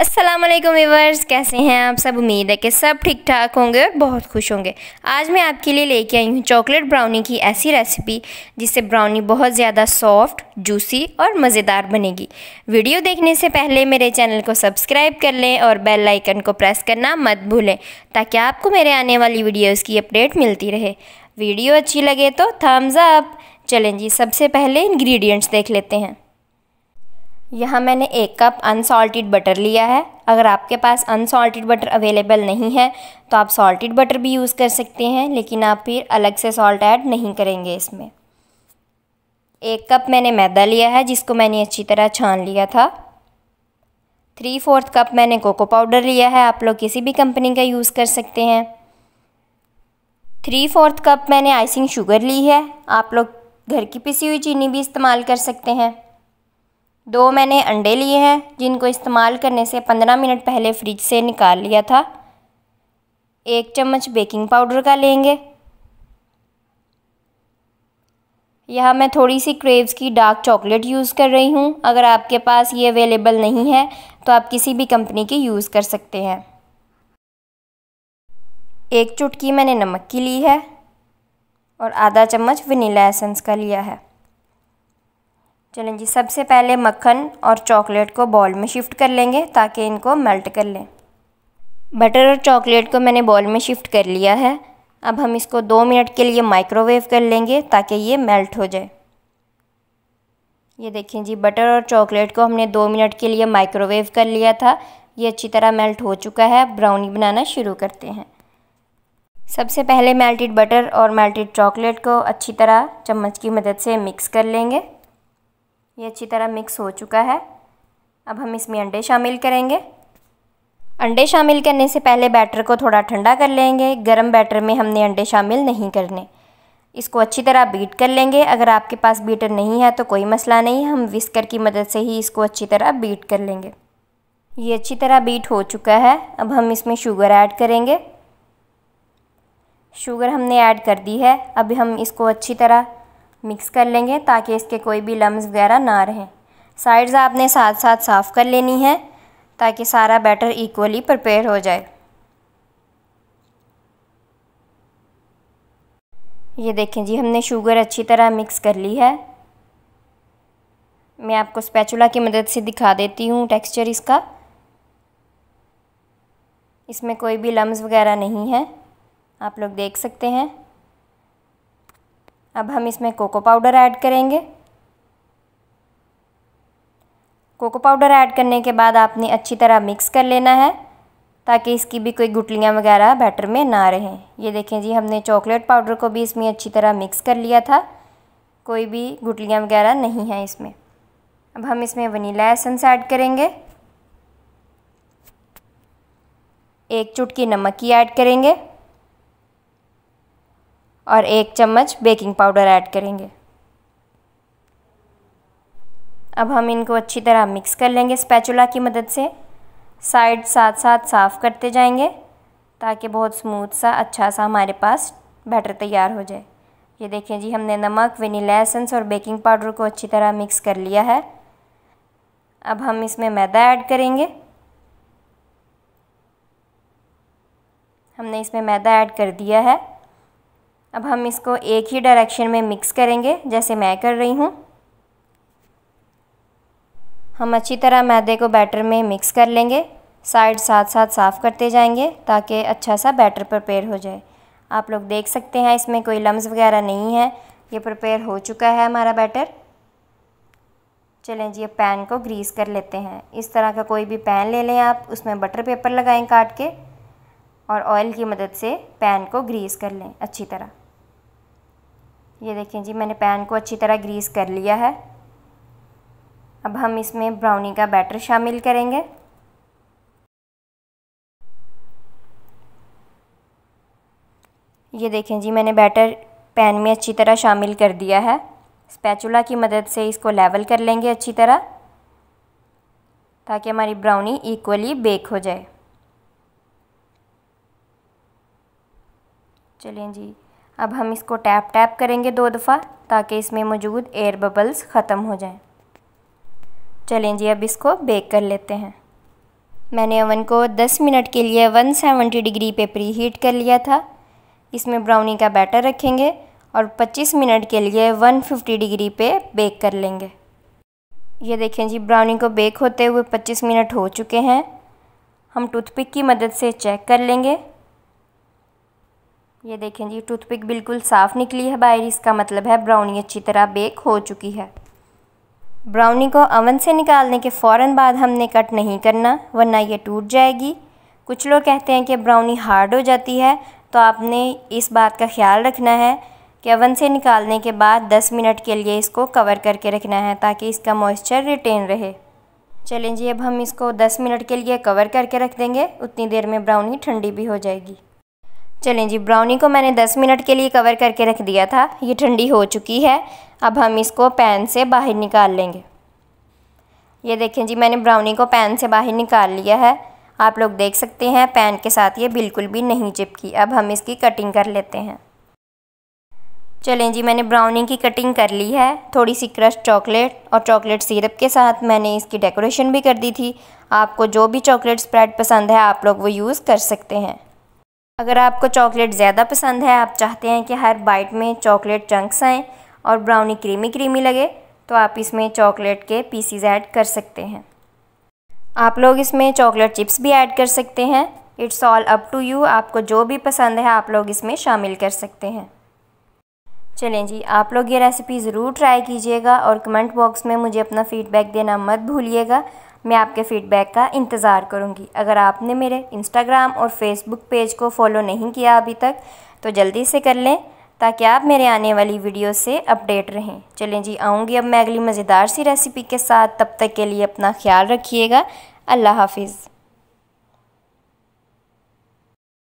Aslam viewers कैसे हैं आप सब उम्मीद है कि सब ठीक ठाक होंगे और बहुत खुश होंगे आज मैं आपके लिए लेके आई हूँ चॉकलेट ब्राउनी की ऐसी रेसिपी जिससे ब्राउनी बहुत ज़्यादा सॉफ्ट जूसी और मज़ेदार बनेगी वीडियो देखने से पहले मेरे चैनल को सब्सक्राइब कर लें और बेल आइकन को प्रेस करना मत भूलें ताकि आपको मेरे आने वाली वीडियोज़ की अपडेट मिलती रहे वीडियो अच्छी लगे तो थम्स अप चलें जी सबसे पहले इन्ग्रीडियंट्स देख लेते हैं यहाँ मैंने एक कप अनसॉल्टेड बटर लिया है अगर आपके पास अनसॉल्टेड बटर अवेलेबल नहीं है तो आप सॉल्टेड बटर भी यूज़ कर सकते हैं लेकिन आप फिर अलग से सॉल्ट ऐड नहीं करेंगे इसमें एक कप मैंने मैदा लिया है जिसको मैंने अच्छी तरह छान लिया था थ्री फोर्थ कप मैंने कोको पाउडर लिया है आप लोग किसी भी कंपनी का यूज़ कर सकते हैं थ्री फोर्थ कप मैंने आइसिंग शुगर ली है आप लोग घर की पिसी हुई चीनी भी इस्तेमाल कर सकते हैं दो मैंने अंडे लिए हैं जिनको इस्तेमाल करने से पंद्रह मिनट पहले फ्रिज से निकाल लिया था एक चम्मच बेकिंग पाउडर का लेंगे यहाँ मैं थोड़ी सी क्रेव्स की डार्क चॉकलेट यूज़ कर रही हूँ अगर आपके पास ये अवेलेबल नहीं है तो आप किसी भी कंपनी की यूज़ कर सकते हैं एक चुटकी मैंने नमक की ली है और आधा चम्मच वनीला एसेंस का लिया है चलें जी सबसे पहले मक्खन और चॉकलेट को बॉल में शिफ्ट कर लेंगे ताकि इनको मेल्ट कर लें बटर और चॉकलेट को मैंने बॉल में शिफ्ट कर लिया है अब हम इसको दो मिनट के लिए माइक्रोवेव कर लेंगे ताकि ये मेल्ट हो जाए ये देखें जी बटर और चॉकलेट को हमने दो मिनट के लिए माइक्रोवेव कर लिया था ये अच्छी तरह मेल्ट हो चुका है ब्राउनी बनाना शुरू करते हैं सबसे पहले मेल्टेड बटर और मेल्टेड चॉकलेट को अच्छी तरह चम्मच की मदद से मिक्स कर लेंगे ये अच्छी तरह मिक्स हो चुका है अब हम इसमें अंडे शामिल करेंगे अंडे शामिल करने से पहले बैटर को थोड़ा ठंडा कर लेंगे गर्म बैटर में हमने अंडे शामिल नहीं करने इसको अच्छी तरह बीट कर लेंगे अगर आपके पास बीटर नहीं है तो कोई मसला नहीं हम विस्कर की मदद से ही इसको अच्छी तरह बीट कर लेंगे ये अच्छी तरह बीट हो चुका है अब हम इसमें शुगर ऐड करेंगे शुगर हमने ऐड कर दी है अब हम इसको अच्छी तरह मिक्स कर लेंगे ताकि इसके कोई भी लम्ब वगैरह ना रहें साइड्स आपने साथ साथ साफ़ कर लेनी है ताकि सारा बैटर इक्वली प्रिपेयर हो जाए ये देखें जी हमने शुगर अच्छी तरह मिक्स कर ली है मैं आपको स्पैचुला की मदद से दिखा देती हूँ टेक्सचर इसका इसमें कोई भी लम्ब वगैरह नहीं है आप लोग देख सकते हैं अब हम इसमें कोको पाउडर ऐड करेंगे कोको पाउडर ऐड करने के बाद आपने अच्छी तरह मिक्स कर लेना है ताकि इसकी भी कोई गुटलियाँ वगैरह बैटर में ना रहें ये देखें जी हमने चॉकलेट पाउडर को भी इसमें अच्छी तरह मिक्स कर लिया था कोई भी गुटलियाँ वगैरह नहीं हैं इसमें अब हम इसमें वनीला एसेंस ऐड करेंगे एक चुटकी नमक की ऐड करेंगे और एक चम्मच बेकिंग पाउडर ऐड करेंगे अब हम इनको अच्छी तरह मिक्स कर लेंगे स्पैचुला की मदद से साइड साथ साथ साफ़ करते जाएंगे ताकि बहुत स्मूथ सा अच्छा सा हमारे पास बैटर तैयार हो जाए ये देखें जी हमने नमक वनीला एसेंस और बेकिंग पाउडर को अच्छी तरह मिक्स कर लिया है अब हम इसमें मैदा ऐड करेंगे हमने इसमें मैदा ऐड कर दिया है अब हम इसको एक ही डायरेक्शन में मिक्स करेंगे जैसे मैं कर रही हूँ हम अच्छी तरह मैदे को बैटर में मिक्स कर लेंगे साइड साथ साथ साफ़ करते जाएंगे ताकि अच्छा सा बैटर प्रपेयर हो जाए आप लोग देख सकते हैं इसमें कोई लम्स वगैरह नहीं है ये प्रपेयर हो चुका है हमारा बैटर चलें जी अब पैन को ग्रीस कर लेते हैं इस तरह का कोई भी पैन ले लें आप उसमें बटर पेपर लगाएं काट के और ऑयल की मदद से पैन को ग्रीस कर लें अच्छी तरह ये देखें जी मैंने पैन को अच्छी तरह ग्रीस कर लिया है अब हम इसमें ब्राउनी का बैटर शामिल करेंगे ये देखें जी मैंने बैटर पैन में अच्छी तरह शामिल कर दिया है स्पैचुला की मदद से इसको लेवल कर लेंगे अच्छी तरह ताकि हमारी ब्राउनी इक्वली बेक हो जाए चलें जी अब हम इसको टैप टैप करेंगे दो दफ़ा ताकि इसमें मौजूद एयर बबल्स ख़त्म हो जाएं। चलें जी अब इसको बेक कर लेते हैं मैंने ओवन को 10 मिनट के लिए 170 डिग्री पे प्री हीट कर लिया था इसमें ब्राउनी का बैटर रखेंगे और 25 मिनट के लिए 150 डिग्री पे बेक कर लेंगे ये देखें जी ब्राउनी को बेक होते हुए 25 मिनट हो चुके हैं हम टूथपिक की मदद से चेक कर लेंगे ये देखें जी टूथपिक बिल्कुल साफ़ निकली है बाहर इसका मतलब है ब्राउनी अच्छी तरह बेक हो चुकी है ब्राउनी को अवन से निकालने के फ़ौर बाद हमने कट नहीं करना वरना ये टूट जाएगी कुछ लोग कहते हैं कि ब्राउनी हार्ड हो जाती है तो आपने इस बात का ख्याल रखना है कि अवन से निकालने के बाद 10 मिनट के लिए इसको कवर करके रखना है ताकि इसका मॉइस्चर रिटेन रहे चलें जी अब हम इसको 10 मिनट के लिए कवर करके रख देंगे उतनी देर में ब्राउनी ठंडी भी हो जाएगी चलें जी ब्राउनी को मैंने 10 मिनट के लिए कवर करके रख दिया था ये ठंडी हो चुकी है अब हम इसको पैन से बाहर निकाल लेंगे ये देखें जी मैंने ब्राउनी को पैन से बाहर निकाल लिया है आप लोग देख सकते हैं पैन के साथ ये बिल्कुल भी नहीं चिपकी अब हम इसकी कटिंग कर लेते हैं चलें जी मैंने ब्राउनी की कटिंग कर ली है थोड़ी सी क्रश चॉकलेट और चॉकलेट सिरप के साथ मैंने इसकी डेकोरेशन भी कर दी थी आपको जो भी चॉकलेट स्प्रेड पसंद है आप लोग वो यूज़ कर सकते हैं अगर आपको चॉकलेट ज़्यादा पसंद है आप चाहते हैं कि हर बाइट में चॉकलेट चंक्स आएँ और ब्राउनी क्रीमी क्रीमी लगे तो आप इसमें चॉकलेट के पीसीज ऐड कर सकते हैं आप लोग इसमें चॉकलेट चिप्स भी ऐड कर सकते हैं it's all up to you आपको जो भी पसंद है आप लोग इसमें शामिल कर सकते हैं चलें जी आप लोग ये रेसिपी ज़रूर ट्राई कीजिएगा और कमेंट बॉक्स में मुझे अपना फ़ीडबैक देना मत भूलिएगा मैं आपके फ़ीडबैक का इंतज़ार करूँगी अगर आपने मेरे इंस्टाग्राम और फेसबुक पेज को फॉलो नहीं किया अभी तक तो जल्दी से कर लें ताकि आप मेरे आने वाली वीडियो से अपडेट रहें चलें जी आऊँगी अब मैं अगली मज़ेदार सी रेसिपी के साथ तब तक के लिए अपना ख्याल रखिएगा अल्लाह हाफिज़